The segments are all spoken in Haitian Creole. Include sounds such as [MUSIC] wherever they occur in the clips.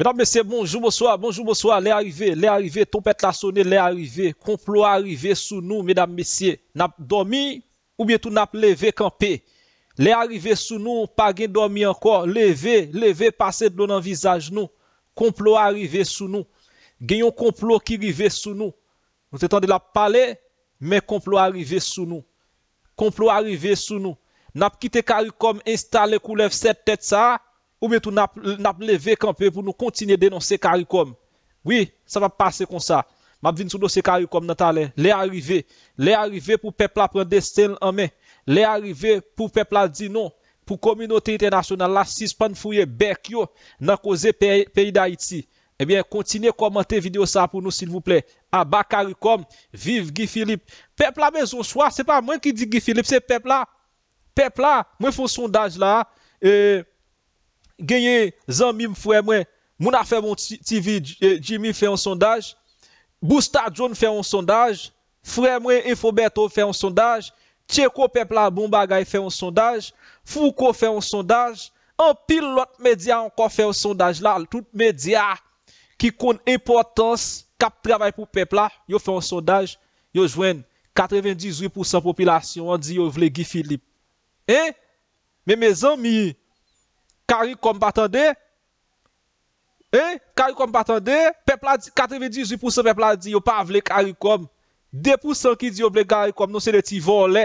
Mèdame mesye, bonjou mouswa, bonjou mouswa, lè arrivé, lè arrivé, ton pet la sonè, lè arrivé, komplo arrivé sou nou, mèdame mesye, nap domi ou mietou nap leve kampe? Lè arrivé sou nou, pa gen domi anko, leve, leve, pase donan vizaj nou, komplo arrivé sou nou, genyon komplo ki rive sou nou, nou te tande la pale, men komplo arrivé sou nou, komplo arrivé sou nou, nap kite kari kom installe kou lev set tèt sa a, Ou mwen tou na pleve kampe pou nou kontine denon se karikom. Oui, sa va pase kon sa. Mab vintou nou se karikom nan talen. Le arive. Le arive pou pepla pren de stel anmen. Le arive pou pepla di non. Pou kominote internasyonal la sis panfouye bekyo nan koze peyi da iti. Ebyen eh kontine komante video sa pou nou silvouple. Aba karikom. Viv Gifilip. Pepla bezon swa. Se pa mwen ki di Gifilip se pepla. Pepla. Mwen foun sondaj la. Eee. Eh, Genye zanmim fwe mwen Mou na fwe moun TV eh, Jimmy fwe yon sondaj Busta John fwe yon sondaj Fwe mwen Infobeto fwe yon sondaj Tcheko Pepla Bombagay fwe yon sondaj Fouko fwe yon sondaj An pilot media an kon fwe yon sondaj La tout media Ki kon importans Kap trabay pou Pepla Yo fwe yon sondaj Yo jwen 98% popilasyon An di yo vle gifilip Men me zanmi yon Karikom batande, e, karikom batande, pepla 98% pepla di yo pa vle karikom, 2% ki di yo vle karikom, nou se le ti vo le,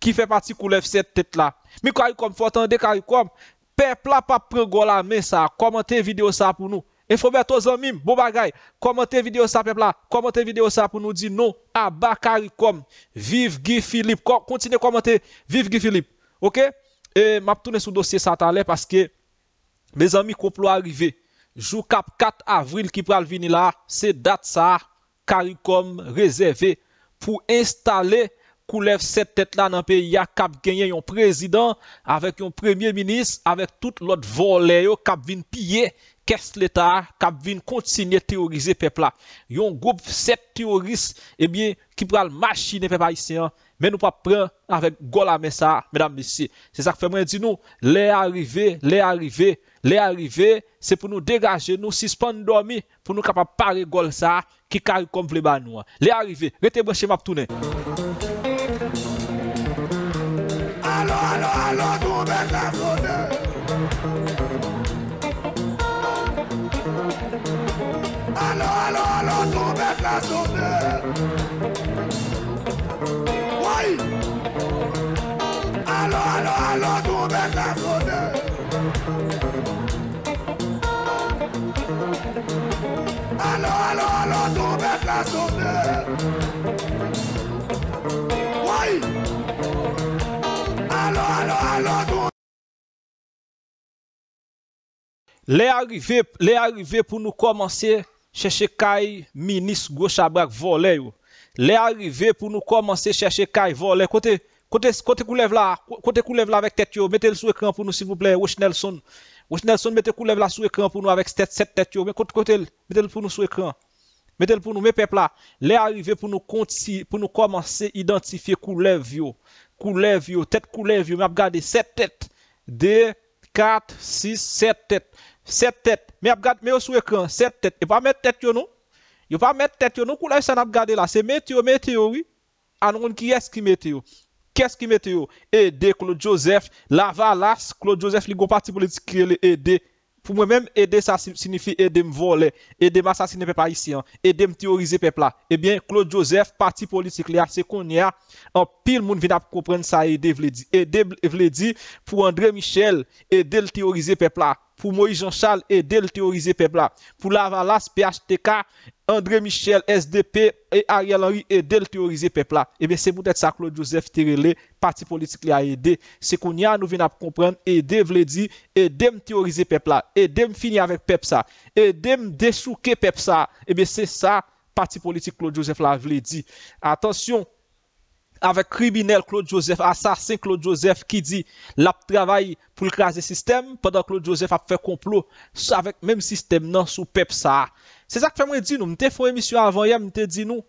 ki fe pati kou lev set tete la, mi karikom fotande karikom, pepla pa pren go la men sa, komente video sa pou nou, e fombe to zan mim, bo bagay, komente video sa pepla, komente video sa pou nou, di nou, aba karikom, vive Guy Philippe, kontine komente, vive Guy Philippe, ok? E map tounen sou dosye sata le, paske, me zami koplo arive, jou kap 4 avril ki pral vini la, se dat sa, karikom rezerve, pou instale kou lev set tete la nan pe, ya kap genye yon prezident, avek yon premier minis, avek tout lot vole yo, kap vin piye, kes leta, kap vin kontsine teorize pepla. Yon goup set teoris, e eh bie, ki pral machine pepa isi an, Men nou pa pran avèk gol amè sa, Mèdam Missy. Se sa k fèmè di nou, lè arrivé, lè arrivé, lè arrivé, se pou nou degajè, nou sispan dòmi, pou nou kapap pare gol sa, ki kari kom vle ban nou. Lè arrivé, rete bè chèm ap tounè. Alo, alo, alo, toun bèk la sounè. Alo, alo, alo, toun bèk la sounè. Lè arive pou nou komanse chèche kaj minis go chabrak vo lè yo. Lè arive pou nou komanse chèche kaj vo lè yo. Kote kou lev la, kote kou lev la vek tet yo, metel sou ekran pou nou si mou ple, wosh Nelson. Wosh Nelson, metel kou lev la sou ekran pou nou avek set tet yo, men kote kote, metel pou nou sou ekran. Metel pou nou, men pepla, le arrive pou nou konti, pou nou komanse identifi kou lev yo. Kou lev yo, tet kou lev yo, men ap gade, set tet. De, kat, sis, set tet. Set tet, men ap gade, men sou ekran, set tet. Yo e pa met tet yo nou, yo pa met tet yo nou, kou lev sa nap gade la, se mete yo, mete yo, oui. Anon ki eski, mete yo. Kes ki mete yo? Ede, Claude Joseph, la valas, Claude Joseph li gwo parti politik li e de. Fou mwen mèm, e de sa sinifi e de m vole, e de masasine pepla isi an, e de m teorize pepla. Ebyen, eh Claude Joseph, parti politik li a, se kon ya, an pil moun vina pou kompren sa e de vle di. E de vle di, pou André Michel, e de l teorize pepla. pou Moïse Jean-Charles e del teorize pep la. Pou Lavalas, PHTK, André Michel, SDP e Ariel Henry e del teorize pep la. Ebe se moutet sa, Claude Joseph, terele, pati politik li a ede. Se kon ya nou vina pou komprende, ede vle di, edem teorize pep la, edem fini avek pep sa, edem desouke pep sa. Ebe eh se sa, pati politik Claude Joseph la vle di. Atensyon, pep. avèk kribinel Claude Joseph a sa se Claude Joseph ki di la pou travay pou lkaze sistem padan Claude Joseph ap fè komplo avèk mèm sistem nan sou pep sa se zak fè mwen di nou, mwen te fò emisyon avan mwen te di nou,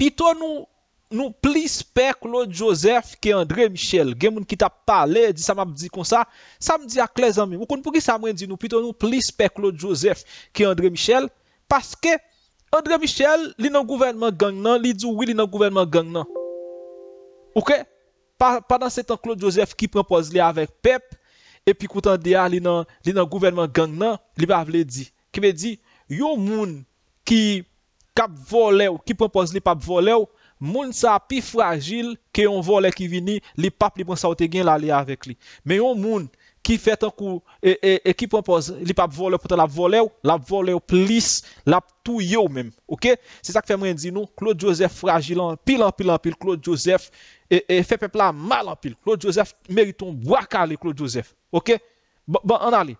pito nou nou plis pe Claude Joseph ki Andre Michel, gen moun ki ta pale, di sa m ap di kon sa sa m di ak le zanmè, w kon pou ki sa mwen di nou pito nou plis pe Claude Joseph ki Andre Michel, paske Andre Michel, li nan gouvernement gang nan li di wili nan gouvernement gang nan Ouke, padan se tan Claude Joseph ki prepoz li avek pep, epi koutan deyan li nan gouvernement gang nan, li ba vle di. Ki me di, yo moun ki kap vole ou, ki prepoz li pap vole ou, moun sa pi fragil ke yon vole ki vini, li pap li ban saote gen la li avek li. Men yo moun, Ki fet an kou, e, e, e ki propose li pa volew pote la volew, la volew plis, la tou yo men. Ok, se sa ki fe mwen dizi nou, Claude Joseph fragil an pilan pilan pil, Claude Joseph e fe pepla malan pil. Claude Joseph meriton wakale Claude Joseph. Ok, bon an ali.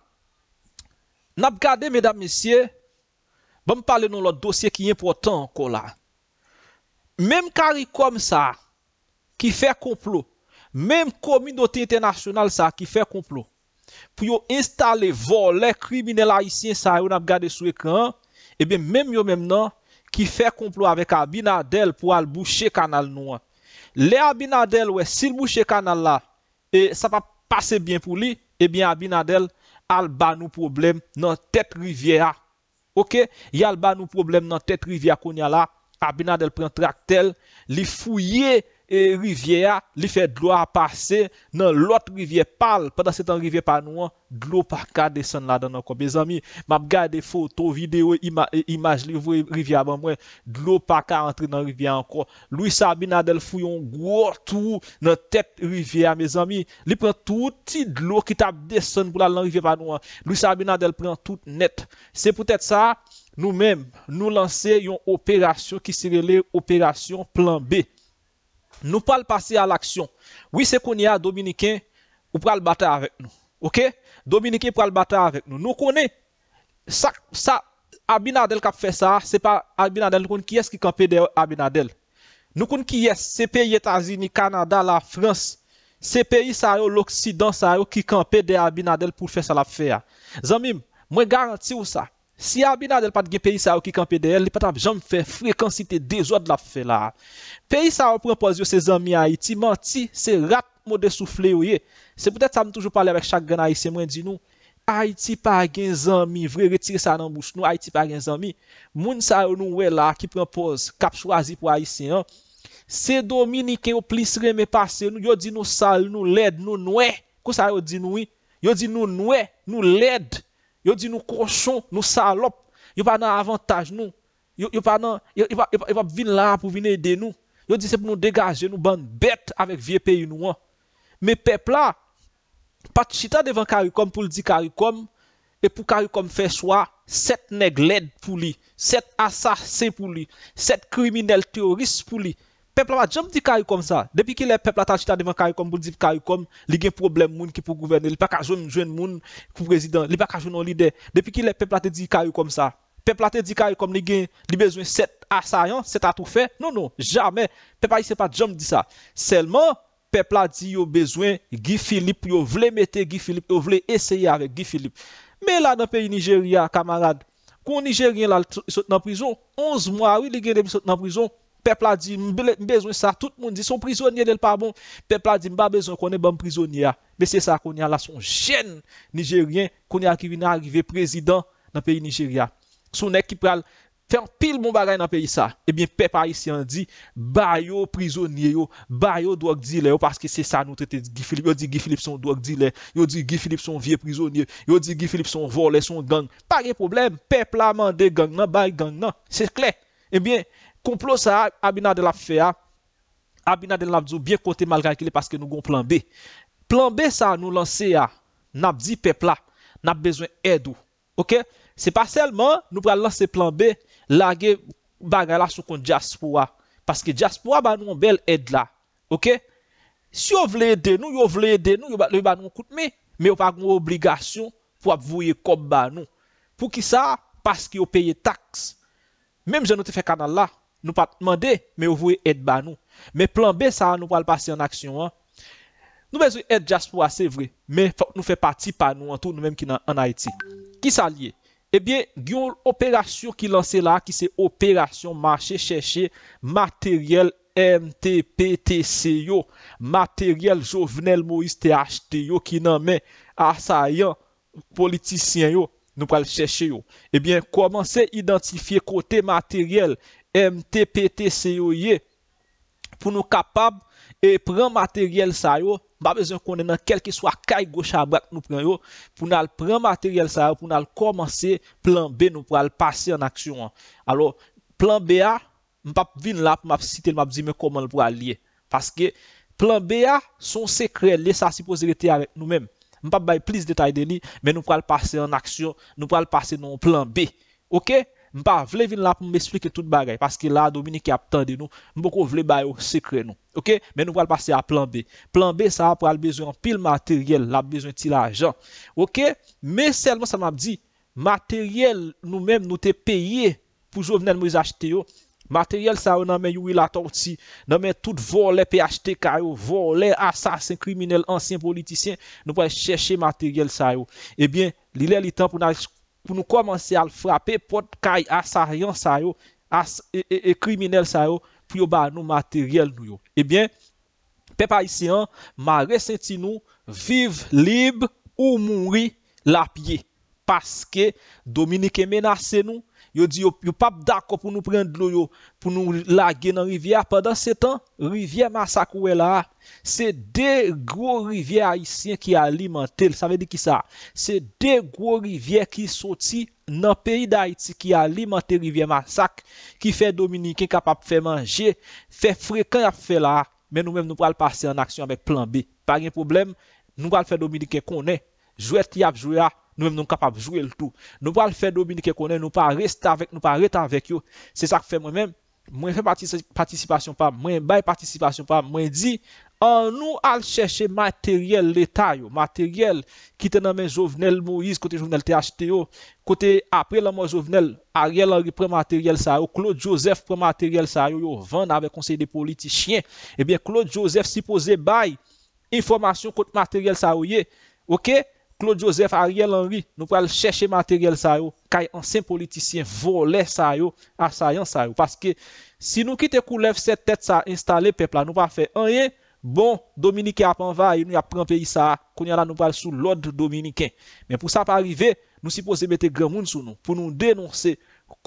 Nap gade medam misye, bame pale nou lot dosye ki yon pote an kon la. Mem kari kom sa, ki fe komplo. Mem komin doti internasyonal sa ki fe komplo. Po yo installe vo le kribine la isyen sa yo nan ap gade sou ekran. Ebe menm yo menm nan ki fe komplo avek Abinadel pou al boucher kanal nou an. Le Abinadel we sil boucher kanal la. E sa pa pase bien pou li. Ebyen Abinadel al ba nou problem nan tet rivye a. Ok. Ya al ba nou problem nan tet rivye a konya la. Abinadel pren trak tel. Li fouye kanal. E rivye a li fe dlo a pase nan lot rivye pal Padan se tan rivye pa nou an Dlo pa ka desen la nan anko Bez ami, map gade foto, video, imaj li vwe rivye a ban mwen Dlo pa ka entre nan rivye anko Louis Sabina del fou yon gwo tou nan tet rivye a Bez ami, li pren touti dlo ki tab desen bou la nan rivye pa nou an Louis Sabina del pren tout net Se pou tèt sa, nou men, nou lanse yon operasyon Ki sire le operasyon plan B Nou pral pase al aksyon. Oui se konye a Dominikin, ou pral bate avèk nou. Ok? Dominikin pral bate avèk nou. Nou konye, sa, sa, Abinadel kap fè sa, se pa Abinadel, nou konye ki yes ki kampe de Abinadel. Nou konye ki yes, se pe Yetazini, Kanada, la Frans, se pe yi sa yo l'Oksidan sa yo ki kampe de Abinadel pou fè sa la fè ya. Zanmim, mwen garanti ou sa. Si a binade li pat ge peyi sa yo ki kampe de el, li pat ap jom fe frekansite de zot la fe la. Peyi sa yo propoz yo se zami a iti, man ti se rap mou desufle ou ye. Se pwede sa mou toujou pale avek chagran a iti, se mwen di nou, a iti pa gen zami vre retire sa nan mous nou a iti pa gen zami, moun sa yo nou we la ki propoz kapswazi pou a iti se an, se domini ke yo plis reme pase nou, yo di nou sal nou led nou noue, kou sa yo di nou we, yo di nou noue nou led noue, Yo di nou konson, nou salop, yo pa nan avantaj nou, yo pa nan, yo pa vin la pou vin ede nou, yo di se pou nou degaje, nou ban bete avek vie peyi nou an. Me pepla, pati chita devan Karikom pou li di Karikom, e pou Karikom fè swa, set negled pou li, set assasè pou li, set kriminel teoris pou li. Pèpla pa jom di karyou kom sa. Depi ki lè pèpla ta chita devan karyou kom, bou li di karyou kom, li gen problem moun ki pou gouverne. Li pa ka joun joun moun pou prezident. Li pa ka joun olide. Depi ki lè pèpla te di karyou kom sa. Pèpla te di karyou kom, li gen li bezwen set asayon, set atoufe. Non, non, jamè. Pèpla yi se pa jom di sa. Selman, pèpla di yo bezwen Gifilip. Yo vle mette Gifilip. Yo vle esye yare Gifilip. Me la nan peyi Nigeria, kamarade, kon Nigerien la sote nan prizon Pepl a di, mbezoun sa, tout moun di, son prizounye del pa bon. Pepl a di, mba bezoun konen ban prizounye a. Be se sa konen la son jen nijeryen konen a kivine arive prezidant nan peyi nijerya. Sou nek ki pral, fen pil moun bagay nan peyi sa. Ebyen, eh pep a isi an di, bayo prizounye yo, bayo doak dile yo, paske se sa nou tete, yo di Gifilip son doak dile, yo di Gifilip son vie prizounye, yo di Gifilip son vole, son gang. Pa gen problem, pep la mande gang nan, bay gang nan, se kle, ebyen, eh Komplo sa, abina de la fe a, abina de la vzo byen kote malga ekile paske nou gon plan B. Plan B sa nou lanse a, nap di pepla, nap bezoen edou. Ok? Se pa selman, nou pral lanse plan B, lage bagay la sou kon diaspo a. Paske diaspo a ba nou an bel edla. Ok? Si yo vle yede nou, yo vle yede nou, yo vle yede nou an koute me, me yo pa goun obligasyon pou ap vouye kom ba nou. Pou ki sa, paske yo peye taks. Mem jenote fe kanal la, Nou pa t'mande, me ou vwe et ba nou. Me plan B sa, nou pal pase en aksyon an. Nou bezwe et jaspo a, se vwe. Me nou fe pati pa nou an tou nou menm ki nan Haiti. Ki sa liye? Ebyen, gyon operasyon ki lanse la, ki se operasyon mache chèche materyel MTPTC yo, materyel jovenel Moïse THT yo, ki nan men asayen politisyen yo, nou pal chèche yo. Ebyen, eh koman se identifiye kote materyel, M, T, P, T, C, O, Y pou nou kapab e pran materyel sa yo mba bezon konen nan kel ki swa kay go chabrak nou pran yo pou nou al pran materyel sa yo pou nou al komanse plan B nou pran al pase an aksyon alo plan B, A mba vin la pou map sitel map zime koman l pou al liye paske plan B, A son sekrel lè sa si pozirete avè nou men mba bay plis detay de li men nou pran al pase an aksyon nou pran al pase nan plan B ok? Mpa vle vin la pou m'esplike tout bagay. Paske la Dominique ap tende nou. Mpo kou vle bayo sekre nou. Ok? Men nou wale pase a plan B. Plan B sa wap wale bezwen pil materyel. Wale bezwen ti la ajan. Ok? Men selman sa wap di. Materyel nou men nou te peye. Poujou vnen mwis achete yo. Materyel sa wou nan men yuwi la torti. Nan men tout vore le PHTK yo. Vore le asasin kriminel ansyen politisyen. Nou wale cheshe materyel sa yo. E bien, li lè li tan pou nan kou pou nou komanse al frapè pot kaj asaryan sa yo, as e, e, e kriminel sa yo, pou yo ba nou materyel nou yo. Ebyen, eh pepa isi an, ma reseti nou, viv, lib, ou mounri, la piye. Paske, Dominike menase nou, Yo di yo pap dako pou nou pren dlo yo pou nou lage nan rivye a Pendan se tan, rivye masak wè la a Se de gro rivye haitien ki alimante, sa ve di ki sa Se de gro rivye ki soti nan peyi da Haiti ki alimante rivye masak Ki fe dominike kapap fe manje, fe frekan ap fe la a Men nou mèm nou pral pase an aksyon avèk plan B Par yon problem, nou pral fe dominike konè, jwè ti ap jwè a Nou mèm nou kapap jwe l tout. Nou pa l fè Dominique Konen, nou pa rest avèk, nou pa ret avèk yo. Se sa k fè mwen mèm, mwen fè patisipasyon pab, mwen bay patisipasyon pab, mwen di, an nou al chèche materyèl l etay yo, materyèl, ki te nan men Jovenel Moïse, kote Jovenel THTO, kote apre la mwen Jovenel, Ariel Henry prè materyèl sa yo, Claude Joseph prè materyèl sa yo, yo vèn avè konsey de politi chien, eh e bè Claude Joseph si pose bay informasyon kote materyèl sa yo ye, ok? Claude Joseph, Ariel Henry, nou pral chèche materyèl sa yo, kay ansen politisyen volè sa yo, asayan sa yo. Paske, si nou kite kou lev set tèt sa installè, pepla, nou pral fè anye, bon, Dominikè apan va, yon yap pran peyi sa a, konye la nou pral sou lòd Dominikè. Men pou sa pa arrive, nou si pose bete gramoun sou nou, pou nou denonsè,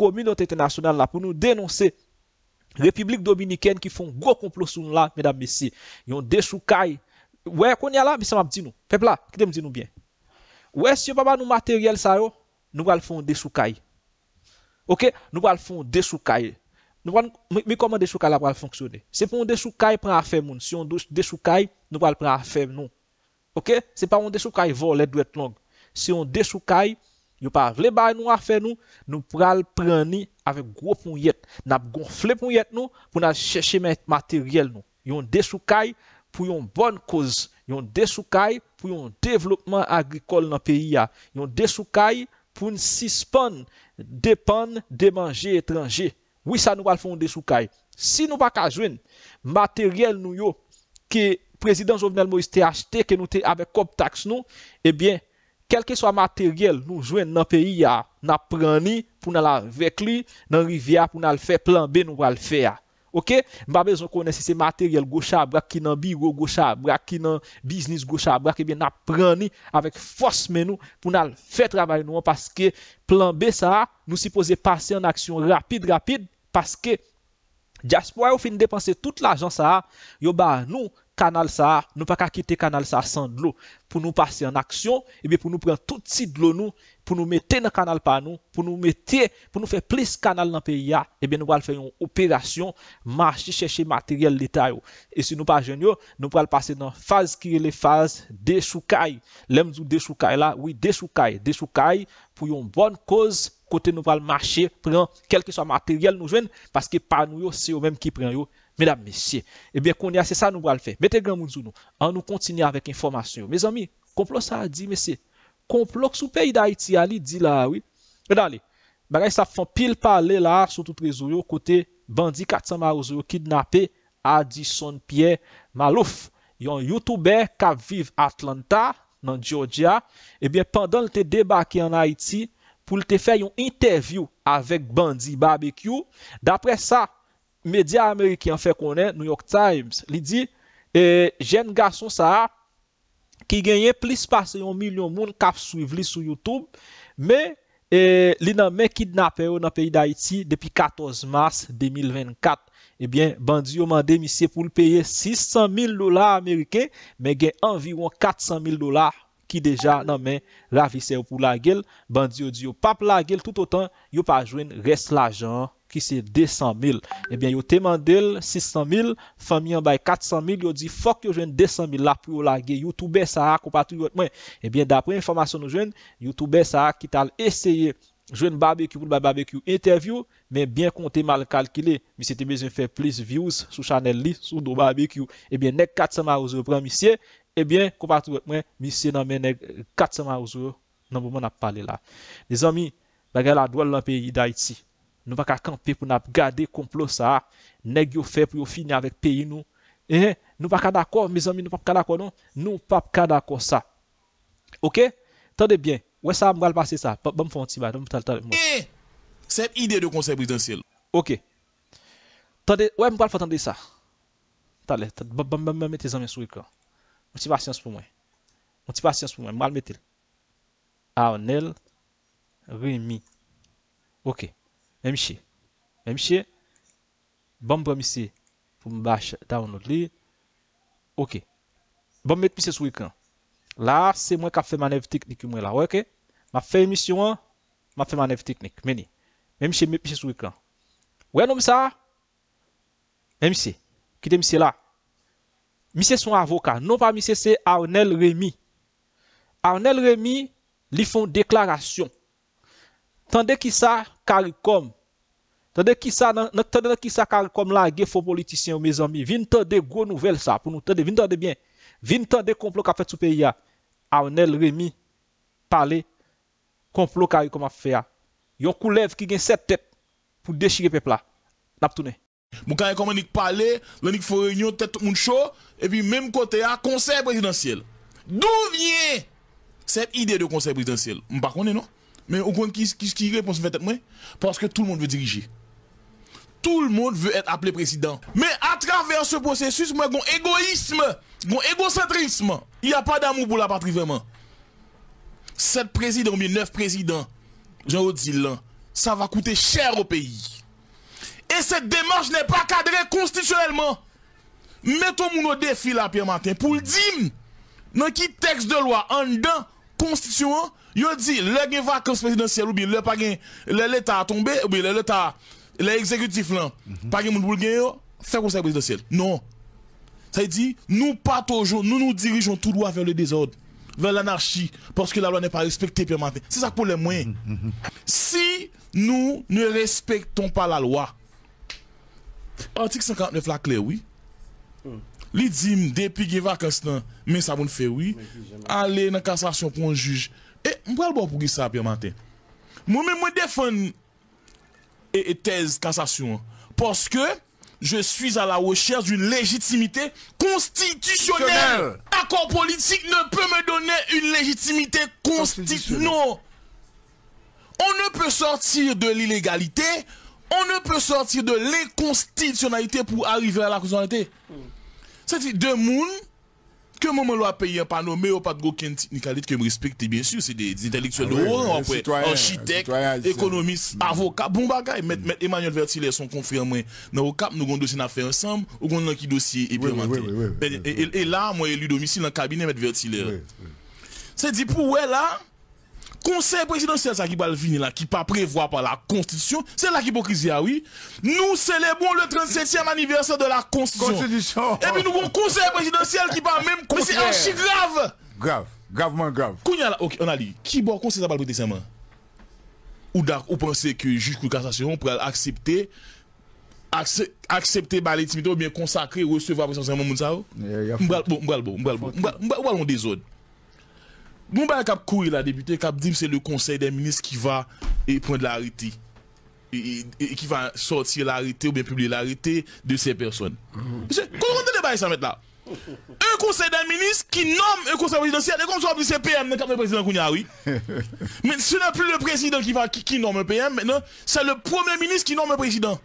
komilote internasyonal la, pou nou denonsè, Republik Dominikèn ki fon gò komplot sou nou la, men ap mesi, yon deshou kay, wè konye la, misè mabdi nou, pepla, kite mdi nou byen. Ouè, si yo pa ba nou materyèl sa yo, nou pral fon de soukaj. Ok, nou pral fon de soukaj. Nou pral, mi kon man de soukaj la pral fonksyonè. Se fon de soukaj pran a fè moun, si yo dou de soukaj, nou pral pran a fè moun. Ok, se pa wan de soukaj, vo, le dwet long. Si yo de soukaj, yo pa vle ba nou a fè moun, nou pral pran ni avè gwo pou yèt. Nap gonflè pou yèt nou, pou nan chèche materyèl nou. Yo de soukaj, pou yon bon koz, yo de soukaj, pou yon devlopman agrikol nan peyi ya, yon desukay pou yon sispan depan demanje etranje. Ouisa wi nou walfon desukay. Si nou baka jwen materyel nou yo ki prezident Jovenel Moïse te achete ke nou te avek kop taks nou, e bien, kelke swa materyel nou jwen nan peyi ya, nan prani pou nan la vekli, nan rivya pou nan fe planbe nou walfe ya. Ok, mba bezon konen si se materyel gocha, brak ki nan biro gocha, brak ki nan biznis gocha, brak ki ben apreni avèk fòs menou pou nan fè travay nou an. Paske plan B sa a, nou si pose pase an aksyon rapide rapide, paske diaspo a yo fin depanse tout l'ajan sa a, yo ba nou... kanal sa, nou pa ka kite kanal sa san dlo, pou nou pase an aksyon, ebe pou nou pren tout si dlo nou, pou nou mete nan kanal pa nou, pou nou mete, pou nou fe plis kanal nan pe ya, ebe nou pal fe yon operasyon, marchi, cheshe materyal lita yo, e si nou pa jen yo, nou pal pase nan faz kirele faz, de soukai, lem zou de soukai la, oui, de soukai, de soukai, pou yon bon koz, kote nou pal marchi, pren, kel ki sa materyal nou jen, paske pa nou yo, se yo menm ki pren yo, Medab mesye, ebe konya se sa nou wale fe. Mete gran mounzou nou, an nou kontinye avèk informasyon yo. Me zami, komplo sa a di mesye. Komplo k sou peyi da Haiti a li, di la awi. Edali, bagay sa fon pil pale la, sotoutre zo yo kote, bandi kat sa ma ouzo yo kidnapè, Adison Pierre Malouf, yon youtuber ka viv Atlanta, nan Georgia, ebe eh pandan lte debake an Haiti, pou lte fe yon interview avèk bandi barbecue, dapre sa, a, Medya Amerike an fe konen New York Times li di e, jen gason sa a ki genye plis pase yon milyon moun kap suiv li sou YouTube me e, li nan me kidnap yo nan peyi da iti depi 14 mars 2024. Ebyen bandi yo mande misye pou li peye 600.000 dolar Amerike me genye environ 400.000 dolar Amerike. ki deja nan men ravise ou pou la gel, bandi ou di yo pap la gel, tout o tan, yo pa jwen res la jan, ki se 200,000. Ebyen, yo teman del 600,000, fami yon bay 400,000, yo di fok yo jwen 200,000 la pou yo la gel, yo toube sa ak ou patou yo et mwen. Ebyen, dapre informasyon nou jwen, yo toube sa ak ki tal eseye, jwen barbekyou pou nou ba barbekyou interview, men bien konte mal kalkile, mi se te bezon fè plus views sou chanel li, sou do barbekyou. Ebyen, nek 400,000 yo premisye, Ebyen, kompa tou mwen, misye nan men neg kat seman ouzou, nan pou mwen ap pale la. Me zami, bagay la dwal lan peyi da iti. Nou pa ka kanpe pou nan ap gade komplo sa, neg yo fe pou yo finye avek peyi nou. Ehe, nou pa ka dako, me zami, nou pa ka dako non? nou, nou pa ka dako sa. Ok? Tande bien. Wè sa, mwen al pase sa. Bèm bon, bon, fwant si ba, dwen mwen tal, tal, mwen. E, eh, sep ide de konsep bizansil. Ok. Tande, wè mwen al fwantande sa. Tal, lè, tal, bèm mwen mwen mwen te zami sou i kon. Motivasyans pou mwen. Motivasyans pou mwen. Mal metil. Arnel Remy. Ok. Mem chi. Mem chi. Bom bremisi pou mbache. Daon not li. Ok. Bom metmisi sou ikan. La se mwen ka fe manev teknik yon mwen la. Ok. Ma fe emisyon. Ma fe manev teknik. Meni. Mem chi metmisi sou ikan. Ouye nou misa? Mem chi. Kite misi la. Mi se son avoka, nou pa mi se se Arnel Rémy. Arnel Rémy li fon deklarasyon. Tande ki sa karikom. Tande ki sa, nan tande ki sa karikom la ge fò politisyen ou me zanmi. Vin tande gwo nouvel sa pou nou tande. Vin tande bien. Vin tande konplo ka fet sou pe ya. Arnel Rémy pale konplo karikom a fe ya. Yon kou lev ki gen set tep pou dechire pepla. Naptounen. Mon on comment à parler, faut réunion tête un chaud et puis même côté à conseil présidentiel. D'où vient cette idée de conseil présidentiel sais pas non Mais on compte qui qui qui réponse moi parce que tout le monde veut diriger. Tout le monde veut être appelé président. Mais à travers ce processus, moi, mon égoïsme, mon égocentrisme, il n'y a pas d'amour pour la patrie vraiment. Sept présidents ou neuf présidents, jean là ça va coûter cher au pays. Et cette démarche n'est pas cadrée constitutionellement. Mettons moun ou nou défi la, Pierre Martin. Pou l'dim, nou ki tekst de loi an dan, constitution, yon di, lè gen va kon spesidensiyel ou bi, lè pa gen l'Etat a tombe, ou bi, lè l'Etat, lè exekutif lan, mhm. pa gen moun bou l'gen yo, fè kon spesidensiyel. Non. Sa y di, nou pa toujou, nou nou dirijon tout lwa ven le dezod, ven l'anarchi, porske la loi n'est pas respecté, Pierre Martin. Se sak pou lè mwen. Si nou nou respecton pa la loi, Artik 59 lak lè wè, li di m depi geva kastan, men sa bon fè wè, alè nan kastasyon pou an juj. E mwen mwen defen e tez kastasyon, poske je suis a la wòchèr d'un legitimité konstitisyonel. Akon politik ne pwè mè donè un legitimité konstitisyonel. Non. On ne pwè sorti de l'ilegalité konstitisyonel. On ne peut sortir de l'inconstitutionnalité pour arriver à la constitutionnalité. C'est-à-dire, deux moules, que moi me loi payer un panneau, mais au part de gos qui est une qualité qui me respecte, c'est bien sûr, c'est des intellectuels ah de l'euro, architect, économiste, avocat, bon bagay, met Emmanuel Vertilè, son confrère, moi, nos capes, nous gons dossiers d'affaires ensemble, nous gons l'un qui dossier, et puis un autre. Et là, moi, il y a eu domicile en cabinet, met Vertilè. C'est-à-dire, pour ou est-là? Conseil présidentiel, ça qui va venir là, qui pas prévoit par la Constitution, c'est la hypocrisie oui. Nous célébrons le 37e anniversaire de la Constitution. Et puis nous avons un conseil présidentiel qui va même Mais c'est grave. Grave, gravement grave. ok, on a dit, qui bon conseil ça Ou, ou pensez que jusqu'au cassation, on cassation pourrait accepter accepter l'intimité ou bien consacrer recevoir présentement moun ça. M'balbo, m'balbo, Bon, bah, cap la députée, cap dit, c'est le conseil des ministres qui va eh, prendre l'arrêté. Et, qui va sortir l'arrêté ou bien publier l'arrêté de ces personnes. Mm-hmm. Monsieur, comment on débat ça mettre là Un conseil des ministres qui nomme un conseil présidentiel, c'est comme ça, c'est PM, n'est le président Kounia, [LAUGHS] Mais ce n'est plus le président qui, va, qui, nomme un PM, maintenant, c'est le premier ministre qui nomme un président.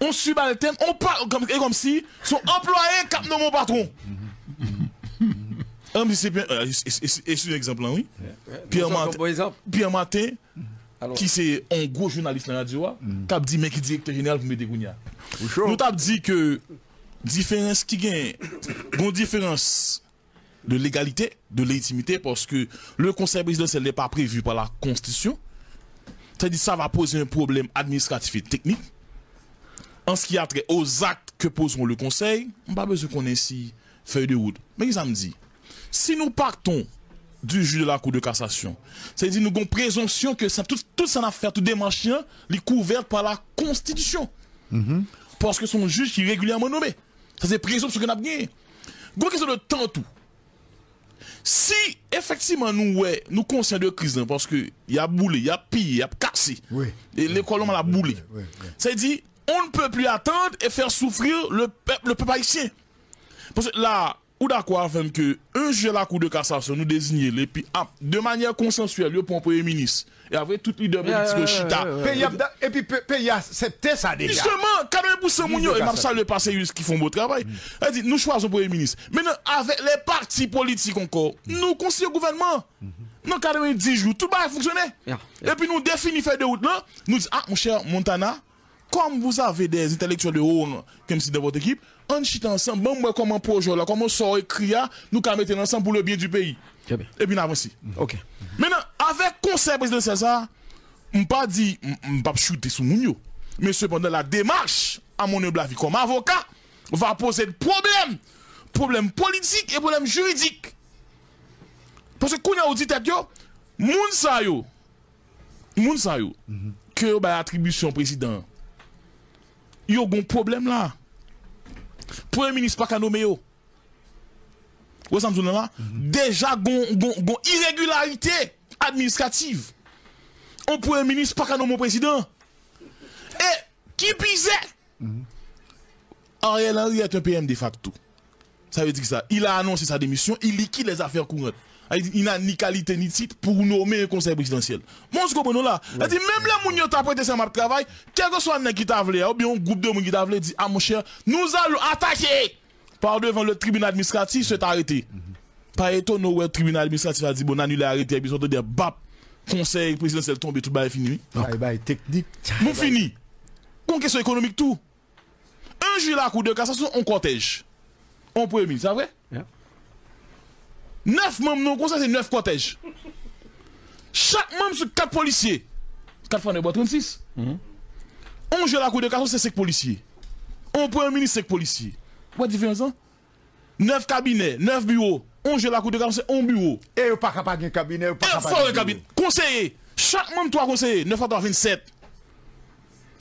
On thème. on parle comme, si son employé cap nomme mon patron. Mm-hmm. Un c'est euh, hein, un exemple oui. Pierre Martin, mm-hmm. qui c'est un gros journaliste dans la radio, mm-hmm. qui a dit, mais qui directeur général pour gounia. Nous avons dit que différence qui gagne, bon différence de légalité, de légitimité, parce que le conseil présidentiel n'est pas prévu par la constitution. C'est-à-dire ça va poser un problème administratif et technique. En ce qui a trait aux actes que poseront le conseil, on n'a pas besoin qu'on ait si feuille de route. Mais ils ont dit si nous partons du juge de la Cour de cassation, c'est-à-dire nous avons présomption que ça, tout, tout ça affaire, tout démarche, hein, est couvert par la Constitution. Mhm. Parce que son juge qui est régulièrement nommé. Ça, c'est présomption que a gagné. Gros question de temps tout. Si effectivement nous ouais, nous conscients de crise, hein, parce que y a boulé, y a pillé, y a cassé, oui. et l'école on l'a boulé. oui, cest dit on ne peut plus attendre et faire souffrir le peuple, le peuple haïtien. Parce que là, Ou da kwa aven ke un juje la kou de kasa se nou dezignye, le bon pi ap, de manye konsensuel yo pou anpoye minis, e avwe tout lider politik yo chita. Pe yap da, e pi pe ya septe sa de ya. Justement, kade pou se moun yo, e mab sa le pase yus ki fon bot rabay. E di, nou chwaz anpoye minis. Menen, avek le parti politik ankor, nou konsi yo gouvenman, nou kade we di jou, tout ba founksyone. E pi nou defini fey de wout la, nou di, a, mou chè, Montana, kom vous ave des intelektuels de ou, kem si de vot ekip, on chite ensemble, bon, moi, comment pour là, comment ça écrit ah? nous nous mettre ensemble pour le bien du pays. Et puis, nous OK. Maintenant, avec conseil président César, je ne pas dit, je ne pas chuter sous Mounio. Mais cependant, la démarche, à mon blavi. comme avocat, va poser des problèmes. Problèmes politiques et problèmes juridiques. Parce que quand vous dit, moun sa yo, moun sa yo, mhm. que l'attribution président, il y a un problème là un ministre pas qu'à nommer Vous savez là mhm. Déjà, gon, gon, irrégularité administrative. On un ministre pas qu'à président. Et qui pisait mhm. Ariel Henry est un PM de facto. Ça veut dire que ça. Il a annoncé sa démission, il liquide les affaires courantes. Ay di, inan ni kalite ni tit pou nou ome yon konsey presidensyel. Monsi koupen nou la. Ay di, mem la moun yon tapote se map travay, kèkò sou annen ki ta vle, ou biyon, goup de moun ki ta vle, di, amon ah, chè, nou zalou atakè. Par de ven, le tribunal administratif se t'arete. Par eto nou we tribunal administratif a di, bon, nan yon le arete, e bisote de bap, konsey presidensyel tombe, tout baye finimi. Tchay baye, teknik. Moun fini. Konkesyon ah. ekonomik tout. Un jil akou de kasa sou, on kotej. On prem 9 membres non comme ça, c'est 9 cortèges. Chaque membre, c'est 4 policiers. 4 fois est 36. -hmm. On joue la cour de cassation, c'est 5 policiers. On prend un ministre, 5 policiers. Quoi différence 9 hein? cabinets, 9 bureaux. On joue la cour de cassation, c'est 1 bureau. Et pas capable de cabinet, pas capable de cabinet. Conseiller. Chaque membre, 3 conseillers. 9 fois 27.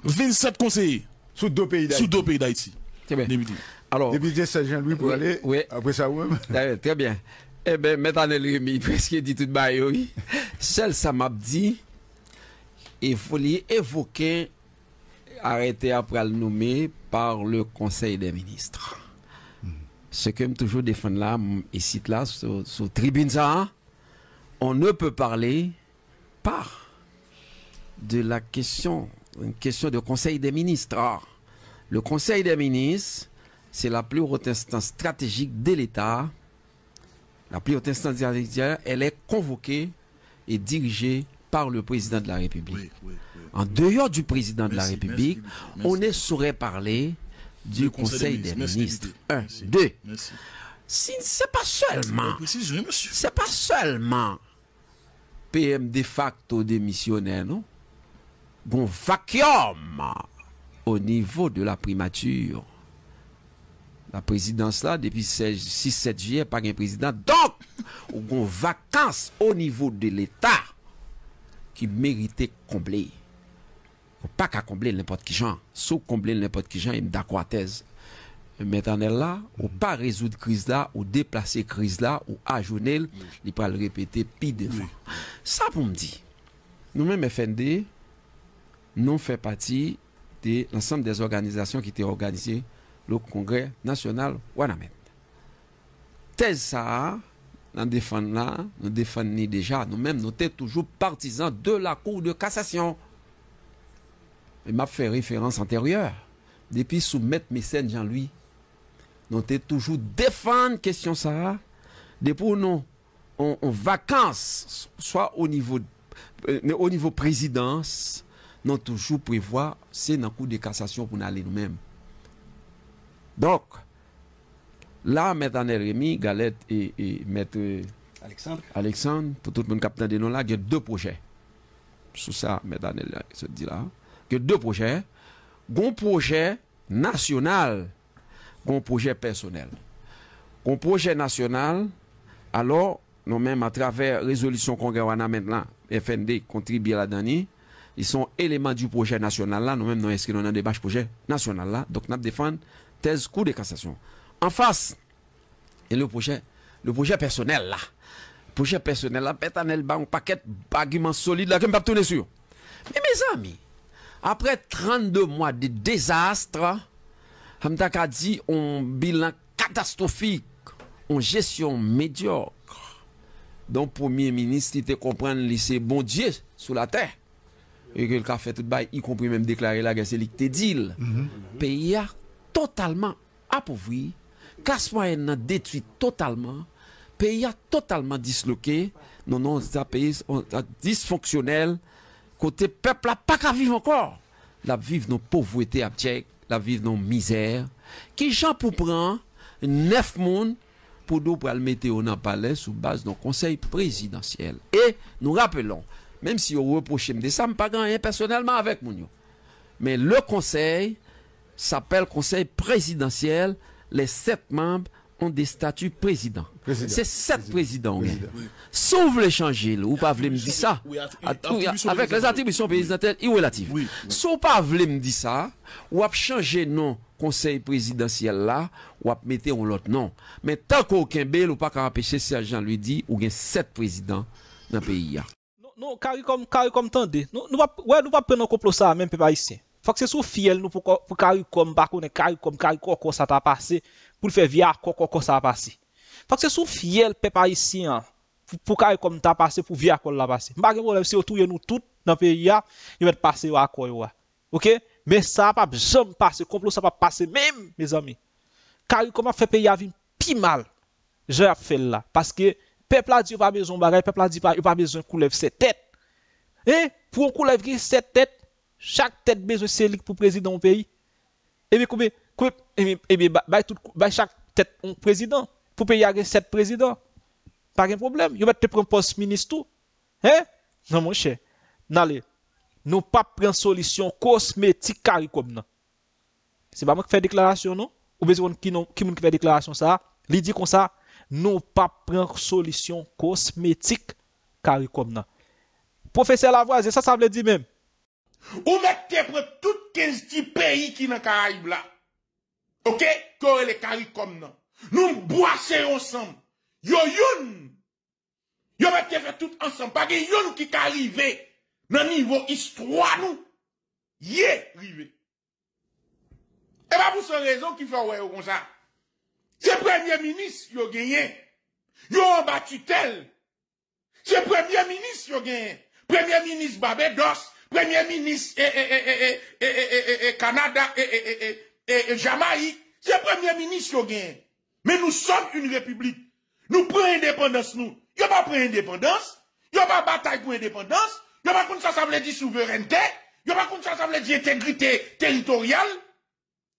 27 conseillers. Sous deux pays d'Haïti. Sous deux pays d'Haïti. C'est bien. Alors, Depuis Saint-Jean-Louis pour aller. Oui. Après ça, oui. Très bien. Eh bien, ben, [LAUGHS] parce Rémi, presque dit tout bas, oui. Seul ça m'a dit, il faut l'évoquer, évoquer, arrêter après le nommer par le Conseil des ministres. Hmm. Ce que je toujours défendre là, ici, là, sur, sur tribune hein. on ne peut parler pas de la question, une question de Conseil des ministres. Ah, le Conseil des ministres, c'est la plus haute instance stratégique de l'État la plus haute instance elle est convoquée et dirigée par le président de la République. en dehors du président de la République, on ne saurait parler du Conseil, des ministres. Un, deux. C'est pas seulement. C'est pas seulement PM de facto démissionnaire, non? Bon vacuum au niveau de la primature la présidence là, depuis 6-7 juillet, pas un président. Donc, on vacances au niveau de l'État qui méritait combler. Pas qu'à combler n'importe qui gens. Sauf combler n'importe qui gens, il me d'accord thèse. Maintenant là, ou pas résoudre crise là, ou déplacer crise là, ou ajourner, il pas le répéter pis de fois. Ça pour me dire, nous-mêmes FND, nous fait partie de l'ensemble des organisations qui étaient organisées le Congrès national Wanamet. Thèse ça, nous défendons nous défendons déjà, nous-mêmes, nous sommes toujours partisans de la Cour de cassation. Il m'a fait référence antérieure. Depuis soumettre mes scènes, Jean-Louis, nous sommes toujours défendre question ça. Depuis nous, en, vacances, soit au niveau, euh, au niveau présidence, nous toujours prévoir, c'est dans Cour de cassation pour nous aller nous-mêmes. Donk, la metanel remi, galet et metre... Aleksandre. Aleksandre, tout moun kapten denon la, gen dè projè. Sou sa, metanel se di la. Gen dè projè, goun projè nasyonal, goun projè personel. Goun projè nasyonal, alò, nou menm a traver rezolusyon kongre wana menm la, FND kontribye la dani, y son eleman du projè nasyonal la, nou menm nou eskri nou nan debaj projè nasyonal la, donk nap defan... thèse de cassation. En face, et le projet, le projet personnel là, projet personnel la pétanel, paquet baguement solide là, que pas tourner sur. Mais mes amis, après 32 mois de désastre, Hamdaka dit un bilan catastrophique, en gestion médiocre. Donc, premier ministre, il te comprend, c'est bon Dieu sous la terre. Et que le café tout bail, y compris même déclaré la guerre, c'est lui d'il. Mm-hmm. Pays Totalman apouvri. Kaswa yon nan detuit totalman. Pe yon totalman disloke. Non nan disfonksyonel. Kote pepla pa ka viv ankor. La viv nou povwete ap tchek. La viv nou mizer. Ki jan pou pran. Nef moun. Pou do pral mette yon nan pale. Sou base nou konsey presidansyel. E nou rappelon. Mem si yo reproche mde. Sam pa gan yon personelman avek moun yo. Men le konsey. s'apel konsey prezidentiyel, le set mamb an de statu prezident. Se set prezident ou gen. Sou vle chanje, ou pa vle mdi sa, avek les atibisyon prezidentel iwelatif. Sou pa vle mdi sa, wap chanje nou konsey prezidentiyel la, wap mete ou lot nou. Men tan ko ou ken bel ou pa kar apese se ajan luy di, ou gen set prezident nan peyi ya. Nou kari kom tande, nou wap pou nou koplo sa men pe pa isen. Fak se sou fiyel nou pou karikom bako ne karikom karikon kon sa ta pase pou li fe vi akon kon sa pase. Fak se sou fiyel pepa isi an pou karikom ta pase pou vi akon la pase. Mbake kon lev se otouye nou tout nan peya yon met pase yo akon yo a. Ok? Me sa apap jom pase. Komplo sa apap pase mem, me zami. Karikom ap fe peya vin pi mal. Je ap fe la. Paske pepla di yon pa mezon bagay, pepla di yon pa mezon koulev se tet. E? Pou yon koulev ki se tet? Chak tet be zo selik pou prezident ou peyi. Ebe koube, koube, ebe, ebe, bay tout, bay chak tet ou prezident. Pou peyi agre set prezident. Par gen problem. Yo bet te prompos ministou. He? Nan moun chè. Nan le, nou pa pren solisyon kosmetik karikoum nan. Se ba moun ki fè deklarasyon nou? Ou be zi woun ki moun ki fè deklarasyon sa? Li di kon sa, nou pa pren solisyon kosmetik karikoum nan. Profeseur Lavoisier, sa sa vle di mèm. Ou mèk tepre tout kez di peyi ki nan karayib la. Ok, kore lè karik kom nan. Nou mboase yon san. Yo yon. Yo mèk tepre tout ansan. Pagè yon ki karive nan nivou istro anou. Ye rive. E ba pou son rezon ki fè wè yon kon sa. Se premier minis yo genye. Yo an batu tel. Se premier minis yo genye. Premier minis babè dos. Premier ministre Canada et Jamaïque, c'est premier ministre qui Mais nous sommes une république. Nous prenons indépendance, nous. Il a pas pris indépendance. Il a pas bataille pour indépendance. Il a pas de ça, ça souveraineté. Il a pas de ça, intégrité territoriale.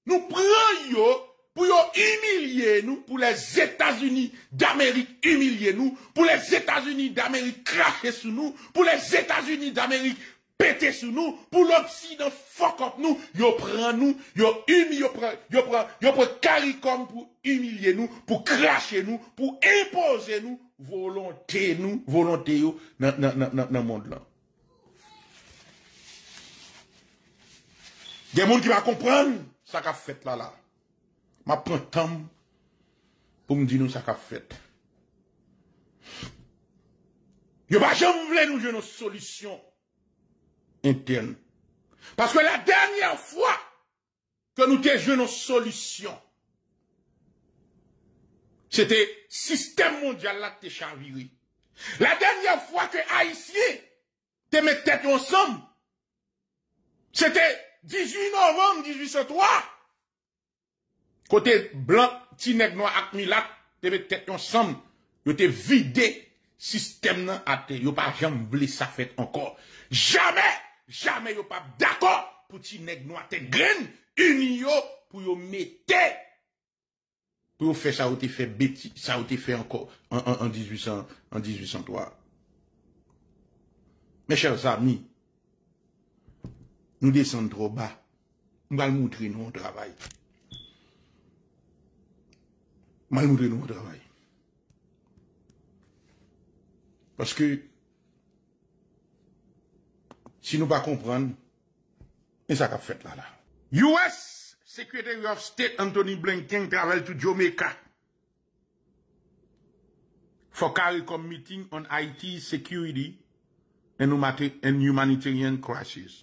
Nous prenons pour humilier nous, pour les États-Unis d'Amérique humilier nous, pour les États-Unis d'Amérique cracher sur nous, pour les États-Unis d'Amérique pete sou nou, pou l'Obsidant fokot nou, yo pren nou, yo imi yo pren, yo pren karikom pou imilye nou, pou krashe nou, pou impose nou, volante nou, volante yo nan moun la. De moun ki m a kompren, sa ka fet la la. Ma pren tam pou m di nou sa ka fet. Yo pa jom vle nou jen nou solisyon. interne. Parce que la dernière fois que nous avons joué nos solutions, c'était système mondial là qui La dernière fois que Haïtien te mis tête ensemble, c'était 18 novembre 1803. Côté blanc, tinèk noir ak te tête ensemble, yo te vidé système Il n'y pas jamais fait ça fait encore. Jamais! jamais yo pas d'accord pour ti nèg noir tête graine uni pour yo mettre pour faire ça ou te fait bêtis ça ou te fait encore en, 1800 en 1803 mes chers amis nous descendons trop bas nous allons montrer nous travail nous allons montrer nous travail parce que si nou pa kompran, e sa ka fèt la la. U.S. Secretary of State Anthony Blinken travel to Jamaica for carry out a meeting on Haiti's security and humanitarian crisis.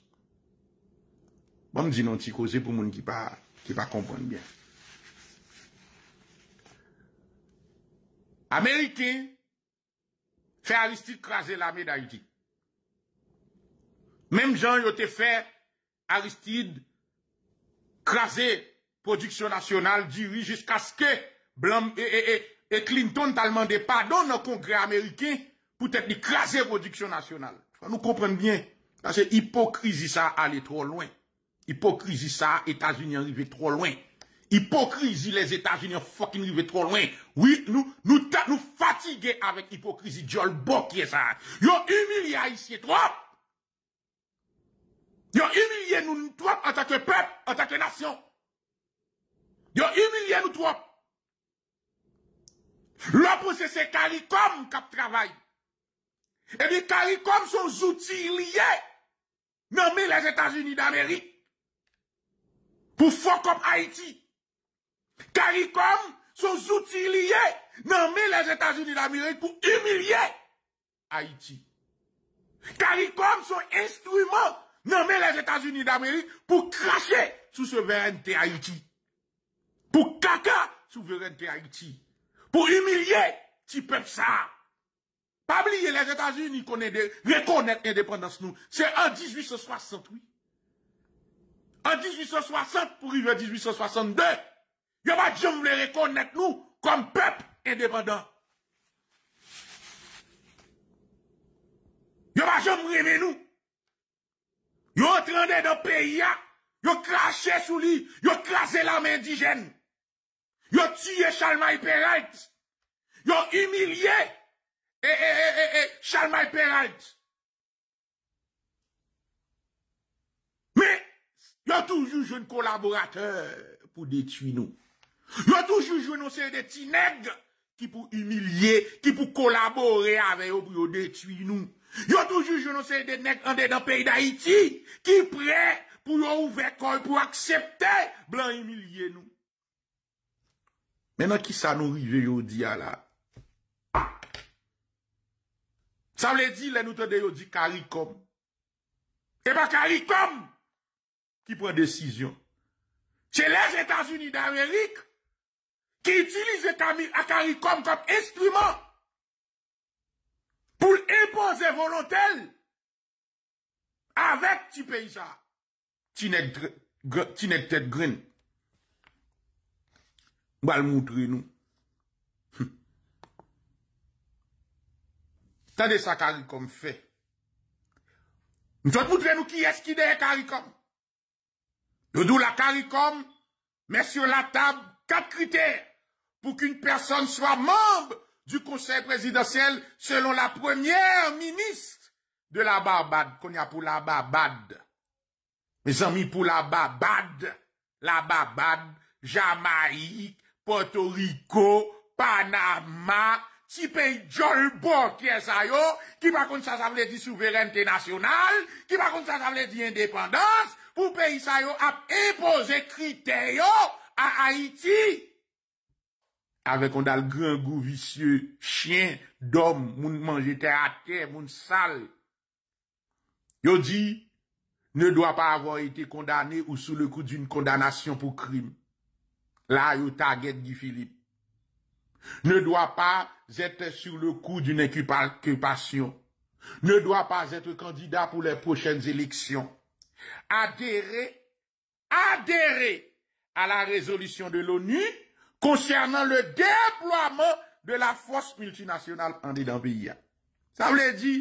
Bon, zinon ti kose pou moun ki pa kompran bien. Amerite, fè Aristide crase la médaïtik. Même jean je été fait Aristide craser production nationale dirige jusqu'à ce que Blum et, Clinton t'a demandé pardon dans congrès américain pour être craser production nationale. Faut nous comprendre bien. Parce que hypocrisie ça allait trop loin. Hypocrisie ça, États-Unis arrivé trop loin. Hypocrisie, les États-Unis fucking arrivé trop loin. Oui, nous, nous, nous fatigués avec hypocrisie. Jol qui est ça. Yo humilié ici trop. Yo humiliè nou tròp an takè pèp, an takè nasyon. Yo humiliè nou tròp. Lò pou se se karikom kap travay. Ebi karikom son zouti liye nanme les Etats-Unis d'Amérique. Pou fokop Haiti. Karikom son zouti liye nanme les Etats-Unis d'Amérique. Pou humiliè Haiti. Karikom son instrument. non mais les États-Unis d'Amérique pour cracher sous souveraineté Haïti. Pour caca souveraineté Haïti. Pour humilier petit peuple ça. Pas oublier les États-Unis reconnaître l'indépendance nous. C'est en 1860, En 1860, pour arriver en 1862, il n'y a pas reconnaître nous comme peuple indépendant. Il n'y a pas de nous. Yo trande de peya, yo krashe sou li, yo krashe la men dijen, yo tsyye Chalmai Peralt, yo humiliye e, e, e, Chalmai Peralt. Me, yo toujou joun kolaborate pou detuy nou. Yo toujou joun nou se de ti neg ki pou humiliye, ki pou kolaboré ave yo pou detuy nou. Yo toujou jounosey denek ande dan peyi da iti Ki pre pou yo ouvekoy pou aksepte Blan emil ye nou Menan ki sa nou rive yo diya la Sa wle di lenoutan de yo di karikom Eba karikom Ki pren desisyon Che les Etats-Unis d'Amerik Ki itilize akarikom kot esprimant pour imposer volonté avec ti pays ça ti de tête green va le montrer nous hum. Tade sa caricom fait nous allons montrer nous qui est-ce qui des caricom Nous Nous la caricom sur la table quatre critères pour qu'une personne soit membre Du konsey prezidentsel selon la premièr ministre de la Babad. Kon ya pou la Babad. Me san mi pou la Babad. La Babad, Jamaik, Porto Rico, Panama. Si pey Jolbo kye sayo, ki pa kon sa sa vle di souverènte nasyonal, ki pa kon sa sa vle di indépendans pou pey sayo ap epose kriteyo a Haiti. Avec un dal vicieux, goût vicieux, chien, d'homme, moun terre à terre, mon sale. Yo dit, ne doit pas avoir été condamné ou sous le coup d'une condamnation pour crime. Là, yo target Guy Philippe. Ne doit pas être sur le coup d'une occupation. Ne doit pas être candidat pour les prochaines élections. Adhérer, adhérer à la résolution de l'ONU, konsyernan le deploaman be la fos multinasyonal ande dan piya. Sa vle di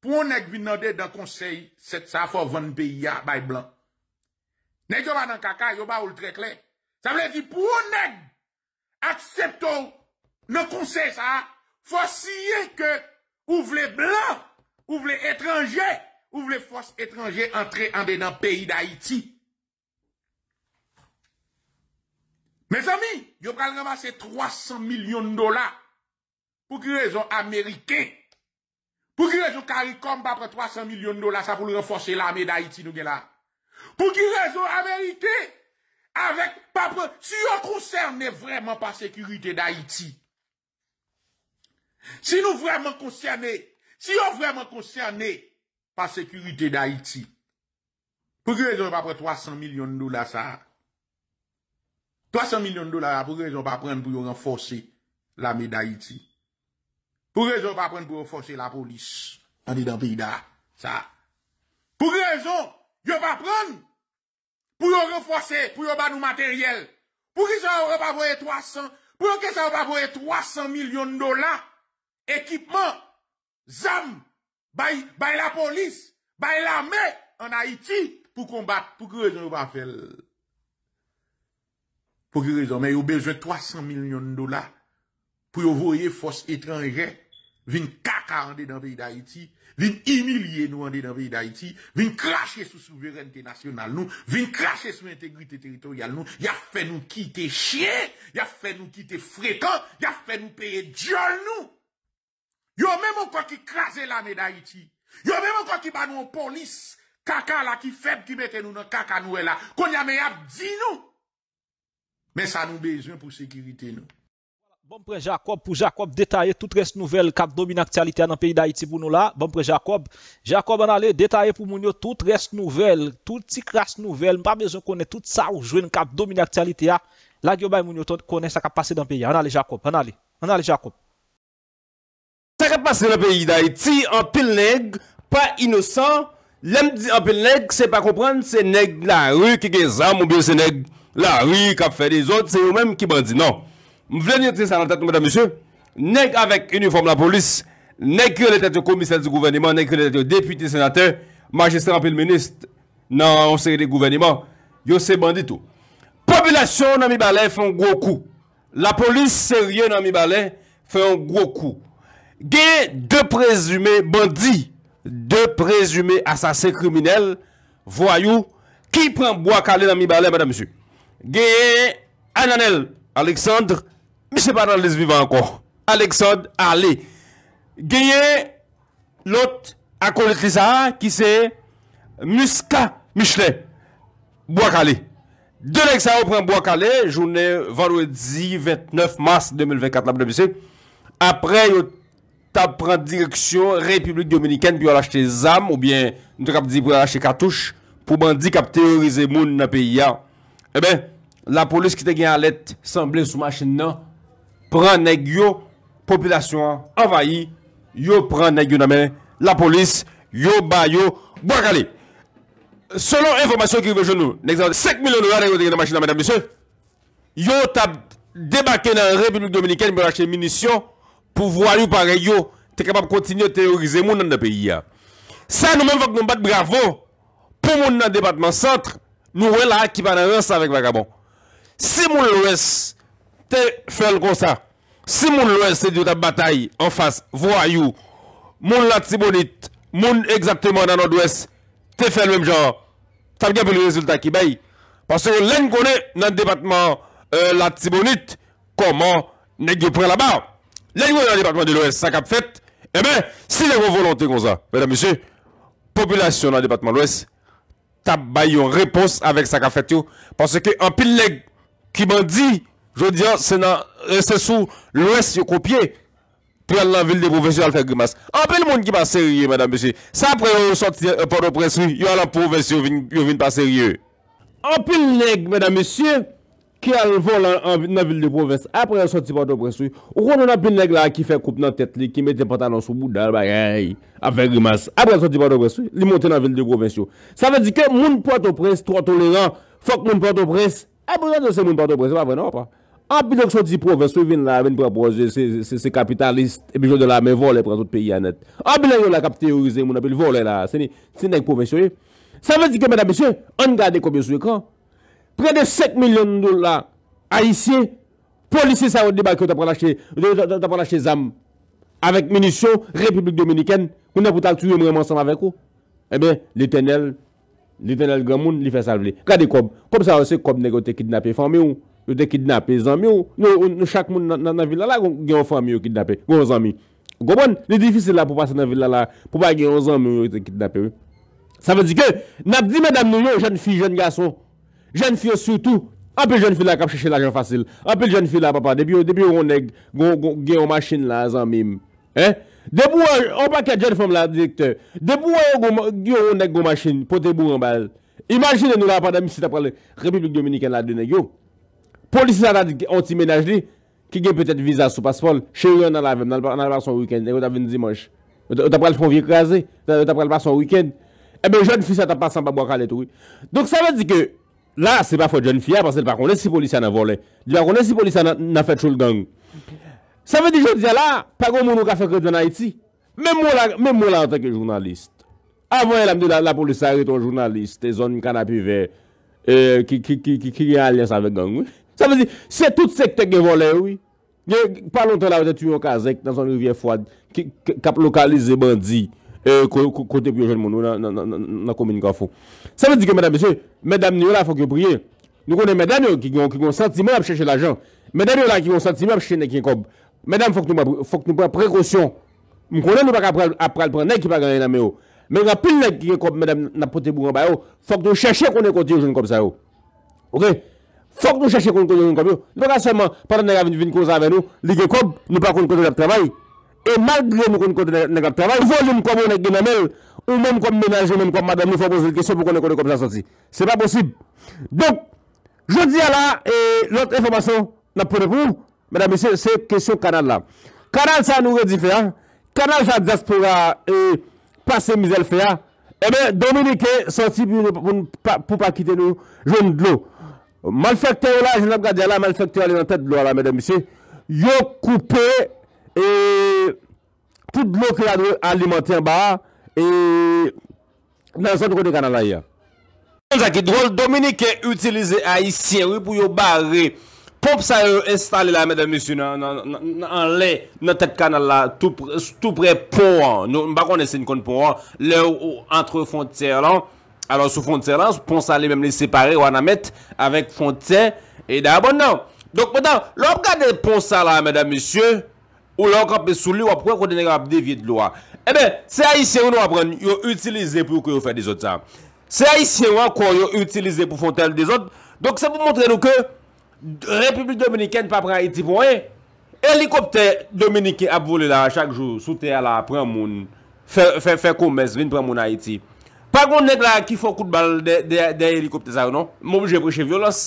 pou ou neg vinande dan konsey set sa fos van piya bay blan. Neg yo ba nan kaka, yo ba ou ltrekle. Sa vle di pou ou neg aksepto nan konsey sa fos siye ke ou vle blan, ou vle etranje, ou vle fos etranje entre ande dan piy da iti. Mez ami, yo pral remase 300 milyon dola pou ki rezon amerite. Pou ki rezon karikon pa pre 300 milyon dola sa pou l reforse l ame d'Haïti nou gen la. Pou ki rezon amerite avek pa pre, si yo konserne vreman pa sekurite d'Haïti. Si nou vreman konserne, si yo vreman konserne pa sekurite d'Haïti. Pou ki rezon pa pre 300 milyon dola sa ha. 300 milyon dola pou kè se ou pa pren pou yo renforse la me da Haiti. Pou kè se ou pa pren pou yo renforse la polis. Ani da vida. Sa. Pou kè se ou yo pa pren pou yo renforse pou yo ban nou materyel. Pou kè se ou pa pren 300 milyon dola. Ekipman. Zam. Bay la polis. Bay la me. Ani. Pou kè se ou pa pren pou yo renforse la me. pou ki rezon men yo beze 300 milyon dola pou yo voye fos etranje vin kaka ande dan vey da iti vin imilye nou ande dan vey da iti vin krashe sou souveren te nasyonal nou vin krashe sou entegrite teritorial nou ya fe nou kite chye ya fe nou kite frekan ya fe nou peye diol nou yo men mou kon ki krashe la me da iti yo men mou kon ki ba nou an polis kaka la ki feb ki mette nou nan kaka nou e la kon ya me ap di nou Men sa nou bejwen pou sekirite nou. Bon pre Jacob, pou Jacob detaye tout reste nouvel kap dominaktyalite ya nan peyi da iti pou nou la. Bon pre Jacob, Jacob anale detaye pou moun yo tout reste nouvel, tout ti kras nouvel. Mpa bejwen konen tout sa ou jwen kap dominaktyalite ya. La gyobay moun yo konen sa kap pase nan peyi. Anale Jacob, anale, anale Jacob. Sa kap pase nan peyi da iti, anpe l'neg, pa inosan. Lem di anpe l'neg, se pa kompran, se neg la rue ki geza moun biyo se neg. La, rik ap fè di zot, se yo mèm ki bandi. Nan, m vènyo ti sa nan tèt nou mèdèm misyo, nèk avèk uniform la polis, nèk kre lè tèt yo komisèl di gouvenimant, nèk kre lè tèt yo deputi senatè, majestè rampi l'minist, nan, on se rè di gouvenimant, yo se bandi tou. Populasyon nan mi balè fè an gwo kou. La polis se rè nan mi balè fè an gwo kou. Gè de prezume bandi, de prezume asasè kriminel, voyou, ki pren bo akalè nan mi balè mèdèm misyo? Gyeye, Ananel, Aleksandre, mi se pa nan lez vivan anko. Aleksandre, ale. Gyeye, lot akorekisa ki se, Muska, Michele, Boakale. Deleksa ou pren Boakale, jounen valwedi 29 mars 2024 la BWC. Apre yo tap pren direksyon Republik Dominikene pi yo lache te zam ou bien nou te kap di pou lache te katouche pou bandi kap teorize moun na pi yao. Eben, eh la polis ki te gen alet Semble sou machin nan Prenn neg yo Popilasyon avayi Yo prenn neg yo nan men La polis yo bayo Boakale Selon informasyon ki vejen nou 5 milyon dolar neg yo te gen nan machin nan men Yo tab debake nan republik dominiken Mwen lache minisyon Pou vwari ou pare yo Te kepap kontinye teorize moun nan de peyi ya Sa nou men vwak mwen bat bravo Pou moun nan debatman sentre Nou wè la akipa nan wè sa vek vagabon. Si moun l'OES te fèl kon sa, si moun l'OES se di wè ta batay an fas, vwa yu, moun la tibonit, moun ekzaktèman nan an d'OES, te fèl wèm jan, tab gen pou lè rezultat ki bèy. Pasè wè lèn kone nan depatman euh, la tibonit, koman ne gè pre la bar. Lèn kone nan depatman de l'OES sa kap fèt, e eh mè, si lè kon volonté kon sa, mèdèm misè, populasyon nan depatman l'OES, tabay yon repos avèk sa ka fèt yon, panse ke anpil lèk ki man di, jò diyan, ah, se nan, se sou lòs yon kopye, pou yon lan vil de pou vès yon al fè grimas. Anpil moun ki man sèrye, mèdam mesye. Sa apre yon sorti, yon lan pou vès yon vin pa sèrye. Anpil lèk, mèdam mesye, ki al vol nan vil de provinsyo. Apre yon soti pato presyo, ou kon yon apil neg la ki fe koup nan tet li, ki met impotant nan sou boudal bagay, apel rimas. Apre yon soti pato presyo, li monten nan vil de provinsyo. Sa ve di ke moun pato pres, tro toleran, fok moun pato pres, apre yon soti moun pato pres, pa vre nan wap pa. Apil yon soti provinsyo, vin la, vin pra proje, se kapitalist, e bijon de la, men volen pran tout peyi anet. Apil yon la kapitalize, moun apil volen la, se nek provinsyo yon. Pre de 7 milyon dola a isi, polisi sa yon debak yon tapo la che zam. Avèk menisyon, Republik Dominikèn, yon nan pou tal tu yon remansan avèk yon. E bè, l'Etenel, l'Etenel gwa moun li fè salve li. Kade kob, kob sa yon se kob neg yon te kidnapè fami yon, yon te kidnapè zanmi yon, nou chak moun nan vilal la yon gen yon fami yon kidnapè, yon zanmi. Gwabon, li difi se la pou pa sa nan vilal la pou pa gen yon zanmi yon te kidnapè yon. Sa vè di ke, nan di mè dam nou yon jen fi, jen gaso. Jan fyo sou tou, apil jan fyo la kap cheche la jan fasil, apil jan fyo la papan, debi yo, debi yo ronek, gyo yon masin la zan mim. Debo waj, an pa ke jan fom la direktor, debi yo ronek yon masin, pote bou yon bal. Imagine nou la pandemi si tap pral republik dominiken la dene, yo. Polisi la dati, onti menaj li, ki gen peutet viza sou paspol, chè rè nan la vem, nan l pral son wikend, nan yon ta ven dimonj. Yon tap pral chpon vie kreaze, nan yon tap pral pral son wikend. Ebe jan fyo sa tap pral san pa bo akale tou. La se pa fò diyon fiyè, parce li pa konè si polisyè nan vole. Li pa konè si polisyè nan fè choul gang. Sa vè dijon diyon la, pa kon moun nou ka fè kè diyon Haiti. Mè mò la an teke jounalist. Avè yè la mdè la polisyè re ton jounalist, te zon mkana pivè, ki kri an lè sa vè gang. Sa vè diyon, se tout se teke vole, oui. Nye, pa lontè la wè te tuyo Kazek nan son rivye fwad, kap lokalize bandi, E kote pou yon jen moun nou nan komi n ka foun. Sa mè di ke mèdame mèdame ni yon la fòk yon priye. Nou konè mèdame yon ki yon sentime ap chèche l'ajan. Mèdame yon la ki yon sentime ap chèche nèk yon kob. Mèdame fòk nou pren prekosyon. Mèdame nou pa kè ap pral pren nèk ki pa gen yon ame yo. Mèdame rapil nèk ki yon kob mèdame nan pote pou yon bay yo. Fòk nou chèche konè konti yon jen kob sa yo. Ok? Fòk nou chèche konè konti yon kob yo. Nou pa kè seman, pandan nou yon E malgrè moun kon kon ne kap traval, voujoun kon moun ek genemel, ou moun kon menajoun, moun kon madame, moun fon pouzoun kèsyon pou kon ne kon kon sa soti. Se pa posib. Donk, joun di ala, e lout informasyon nan pou repou, mèdamisè, se kèsyon kanal la. Kanal sa nou re di fea, kanal sa diaspora, e pase mizel fea, e mè dominike, soti pou pa kite nou, joun blou. Mal fèk te ou la, joun ap gadi ala, mal fèk te ou alè nan tèt blou ala, mèdamisè, yo koupe, E, tout loke la de alimenter ba, e, nan yon senti koni kanal la ya. Konja ki drol, Dominik e utilize a yi siri pou yo bare, ponp sa yo estale la, mèdèm misyu, nan le, nan tek kanal la, tout pre pou an, nou mbakon esen koni pou an, le ou entre fontier lan, alo sou fontier lan, pon sa li mèm li separe ou an amet, avèk fontier, e da abon nan. Donk mwen dan, lòp gade pon sa la, mèdèm misyu, Ou la an kape sou li, wap kwen kon denega ap devye dlo a. Ebe, se a isye ou nou ap pren, yo utilize pou kwen yo fè desot sa. Se a isye ou an kon, yo utilize pou fon tel desot. Donk se pou montre nou ke, Republik Dominikè n pa pren Haiti pou wè. Helikopter Dominikè ap vole la chak jou, soute la pren moun. Fè koumez, vin pren moun Haiti. Pag moun nek la ki fò kout bal de helikopter sa ou non, moun jè breche violos.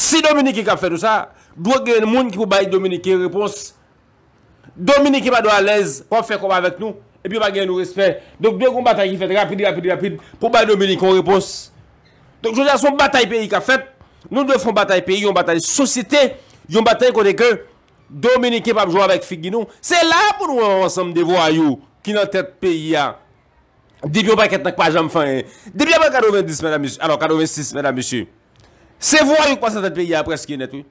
Si Dominikè kap fè nou sa, dwe gen moun ki pou baye Dominikè, repons... Dominik ki pa do a lez, kon fe koma vek nou, epi yo pa gen nou resper. Donk dek kon batay ki fet rapidi rapidi rapidi, pou ba Dominik kon repos. Donk joun jason batay peyi ka fet, nou dek fon batay peyi, yon batay sosite, yon batay kon dekè, Dominik ki pa jou avèk figi nou, se la pou nou ansem de vou ayou, ki nan tet peyi ya, debi yo pa ket nan kwa jam fanyen. Debi apè 96, mèdame ché, se vou ayou kwa sa tet peyi ya, preski net, oui.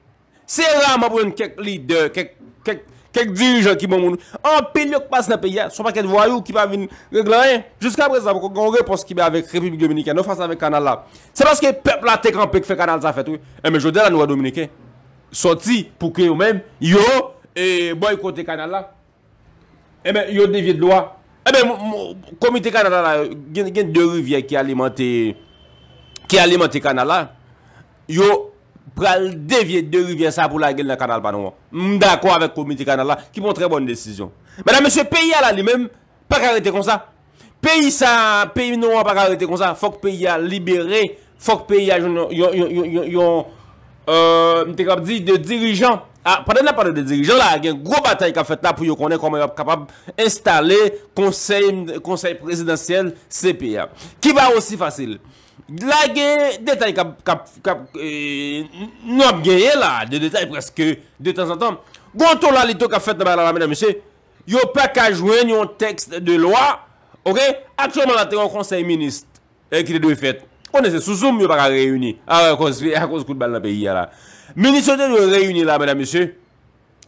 Se la mè pou yon kek lider, kek, kek, Kèk dirijan ki moun moun, an pe lèk pas nè pe yè, sou pa kèk vwa yè ou ki pa vin regla yè eh. Juskè apresan, kongre pos ki be avèk Republik Dominikè, nou fòs avèk kanal la Se baske pepl la tek an pek fè kanal ta fèt wè, e mè jò de la eh, noua Dominikè Soti pou kè ou mèm, yò, e boykote kanal la E mè yò devye dloa, e mè komite kanal la, gen de rüvyè ki alimante kanal la pral devye de rivye sa pou la gel nan kanal pa nou. Mda kwa avek komiti kanal la ki pon tre bon desisyon. Mwen a monsye peyi a la li men, pa karete kon sa. Peyi sa, peyi nou a pa karete kon sa. Fok peyi a libere, fok peyi a yon, yon, yon, yon, yon, yon, eee, euh, mte kap di, de dirijan. A, pwede nan pwede de dirijan la, gen, gro batay ka fet la pou yo konen komen kapab instale konsey, konsey prezidentiyel C.P.A. Ki va osi fasil. La gen detay kap... ...kap... E, ...nop genye la. De detay preske de tan san tan. Gwanto la li to kap fet nan bay la la menè mèche. Yo pa ka jwen yo tekst de lwa. Ok? Atyon man la eh, te yon konsey minist. E kile doye fet. Kone se souzoum yo pa ka reyouni. A konz kout bal nan peyi ya la. Meni souzoum yo reyouni la menè mèche.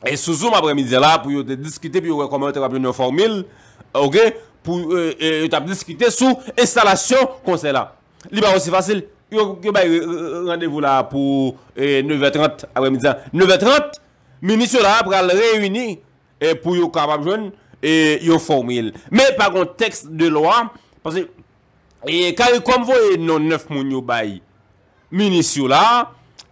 E souzoum apre mi zela pou yo te diskite. Pou yo rekomente rapi yo nou formil. Ok? Pou yo euh, tap diskite sou... ...installasyon konsey la. Li ba osi fasil, yo bay euh, euh, randevou euh, la pou 9.30, apre mi diyan, 9.30, minisyon la apre al reyouni pou yo kapap joun, yo fomil. Me pa kon tekst de lwa, kari kon voye nan 9 moun yo bay, minisyon la,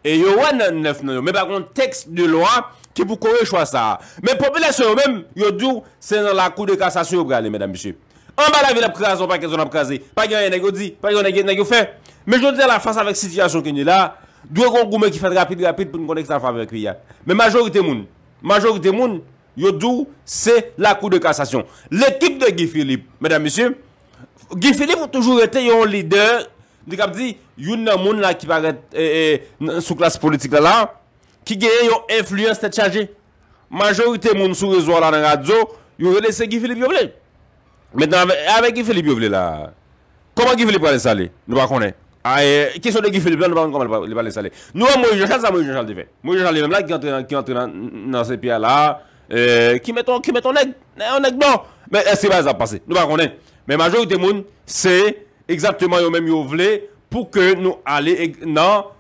yo wan nan 9 moun yo, me pa kon tekst de lwa, ki pou kore chwa sa. Me popelesyon ou men, yo dou, se nan la kou de kassasyon ou brale, menam bisyo. An ba la vil ap kras, an pa ke zon ap krasi. Pa gen yon enegyo di, pa gen yon enegyo fe. Me jodi la fasa vek sityasyon ke nye la, dwe kon koume ki fet rapit rapit pou n konek san favek priyat. Me majorite moun, majorite moun, yo dou se la kou de kasasyon. Le tip de Guy Philippe, medan misi, Guy Philippe ou toujou rete yon lider, di kap di, yon moun la ki paret e, e, sou klas politik la la, ki geye yon influence te chaje. Majorite moun sou rezo la nan radio, yon rele se Guy Philippe yon blek. Metan avek Gifilip yo vle la. Koman Gifilip wale sali? Nou wak konen. Ae, ki sou de Gifilip lan, nou wak konen koman wale sali. Nou wak Moujachal, sa Moujachal de fe. Moujachal de vèm la ki antre nan se piya la. Eee, ki meton, ki meton neg. E, on neg bon. Men, e, si waz ap pase. Nou wak konen. Men, majouk de moun, se, egzatman yo mèm yo vle, pou ke nou ale nan,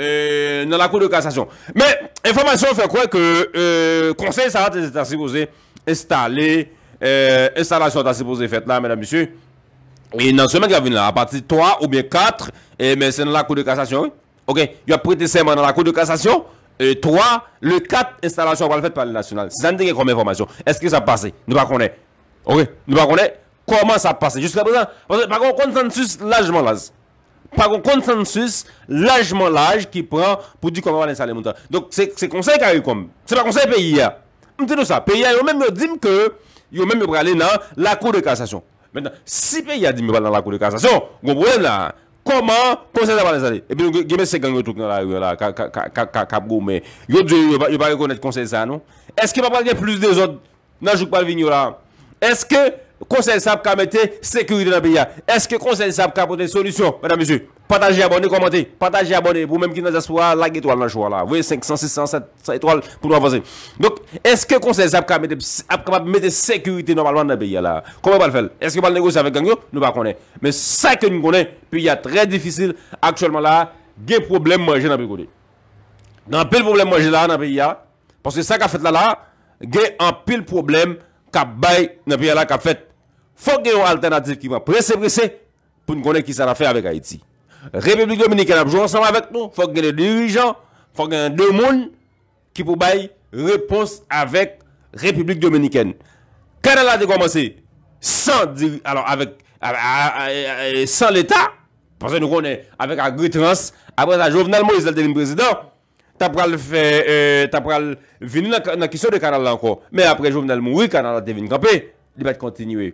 eee, nan la kou de kastasyon. Men, informasyon fè kwen ke, eee, konsey sa vate se tasi kose, Euh, installation ta supposé faite là, mesdames, messieurs. Et dans ce a qui là, à partir de 3 ou bien 4, mais eh c'est dans la Cour de cassation. Oui? Ok, il a prêté serment dans la Cour de cassation. Et 3, le 4, installation va le faire par le national. C'est ça nous comme information. Est-ce que ça passe Nous ne connaissons pas. Ok, nous ne connaissons pas comment ça passe. Jusqu'à présent, parce que par contre, consensus largement large. Par contre, consensus largement large qui prend pour dire comment on va installer montant. Donc, c'est conseil a eu comme. C'est pas conseil pays. Nous dis ça. Pays, eux même, ils disent que. Yo mèm yo pralè nan lakou de kassasyon. Mèndan, si pe yadim yo pralè nan lakou de kassasyon, gomwèn nan, koman konsè sa pralè sa lè? E binon, gemè se ganyo tout nan la yon la, kap gomè. Yo dè, yo pralè konèt konsè sa, nou? Eske pa pralè gen plus de zot? Nan jok pralè vin yo la? Eske, eske, Konseye sa ap ka mette sekurite nan piya? Eske konseye sa ap ka apote solisyon? Mwenam misu, pataje abone komante Pataje abone pou menm ki nan jaswa la ge toal nan chwa la Ve 500, 600, 700 etoal pou nou avase Dok eske konseye sa ap ka ap kapap mette sekurite normalman nan piya la? Kome pa l fel? Eske pa l negose avet gangyo? Nou pa konen Men sa ke nou konen Pi ya tre difícil aktuellement la Ge problem manje nan pi kode Nan pil problem manje la nan piya Ponsye sa ka fet la la Ge an pil problem Ka bay nan piya la ka fet Fok gen yon alternatif ki mwen prese prese pou nou konen ki sa la fe avek Haiti. Republik Dominikene apjou ansama avek nou, fok gen dirijan, fok gen demoun ki pou bay repons avek Republik Dominikene. Kanal la de kwa mwese, san l'Etat, panse nou konen avek agri-trans, apre nan jovenel mwese al devin prezident, tap e, pral vini nan kisyon de kanal la anko, men apre jovenel mwese kanal la devin kampe, li bet kontinue.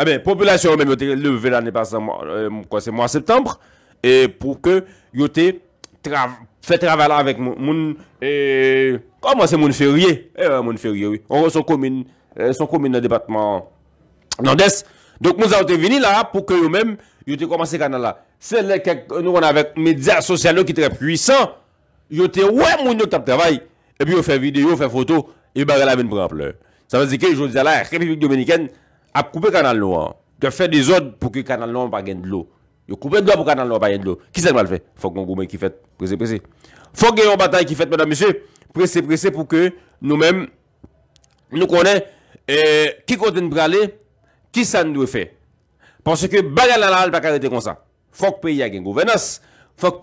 A be, populasyon ou men yo te leve la ne pasan moun, kwa se moun septembre, e pou ke yo te fè travala avèk moun, e, kwa moun se moun fèrye, e moun fèrye, oui, ou son komin, son komin nan depatman Nandès. Dok moun zavote vini la, pou ke yo men yo te kwa moun se kanala. Se lè kèk nou an avèk medya sosyal nou ki trè pwisan, yo te wè moun nou tap travay, e pi yo fè video, fè foto, e barè la moun prample. Sa vè zikè, yo dè zala, repipik dominikèn, ap koupè kanal nou an, te fè des od pou ki kanal nou an pa gen dlo. Yo koupè dlo pou kanal nou an pa gen dlo. Ki sè mal fè? Fòk moun koumè ki fèt, presè presè. Fòk gen yon batay ki fèt, madame, presè presè pou ki nou mèm nou konè eh, ki konten pralè, ki sè nou fè. Ponsè ke bagal nan al pa karete konsa. Fòk pe yag gen gouverness. Fòk